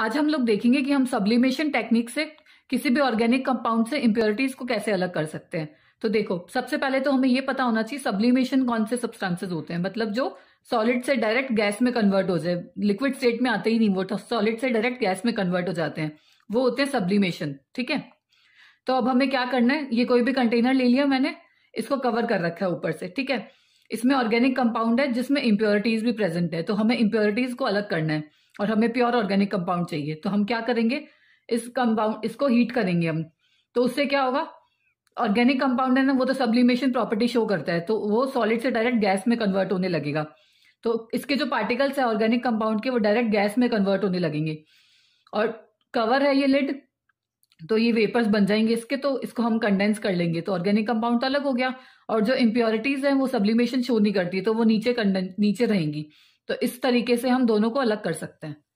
आज हम लोग देखेंगे कि हम सब्लिमेशन टेक्निक से किसी भी ऑर्गेनिक कंपाउंड से इम्प्योरिटीज को कैसे अलग कर सकते हैं तो देखो सबसे पहले तो हमें यह पता होना चाहिए सब्लिमेशन कौन से सब्सटेंसेज होते हैं मतलब जो सॉलिड से डायरेक्ट गैस में कन्वर्ट हो जाए लिक्विड स्टेट में आते ही नहीं वो सॉलिड तो से डायरेक्ट गैस में कन्वर्ट हो जाते हैं वो होते हैं सब्लिमेशन ठीक है तो अब हमें क्या करना है ये कोई भी कंटेनर ले लिया मैंने इसको कवर कर रखा है ऊपर से ठीक है इसमें ऑर्गेनिक कंपाउंड है जिसमें इंप्योरिटीज भी प्रेजेंट है तो हमें इंप्योरिटीज को अलग करना है और हमें प्योर ऑर्गेनिक कंपाउंड चाहिए तो हम क्या करेंगे इस कंपाउंड इसको हीट करेंगे हम तो उससे क्या होगा ऑर्गेनिक कंपाउंड है ना वो तो सब्लिमेशन प्रॉपर्टी शो करता है तो वो सॉलिड से डायरेक्ट गैस में कन्वर्ट होने लगेगा तो इसके जो पार्टिकल्स है ऑर्गेनिक कंपाउंड के वो डायरेक्ट गैस में कन्वर्ट होने लगेंगे और कवर है ये लिड तो ये वेपर्स बन जाएंगे इसके तो इसको हम कंडेंस कर लेंगे तो ऑर्गेनिक कंपाउंड तो अलग हो गया और जो इम्प्योरिटीज हैं वो सब्लिमेशन शो नहीं करती तो वो नीचे कंडेंस नीचे रहेंगी तो इस तरीके से हम दोनों को अलग कर सकते हैं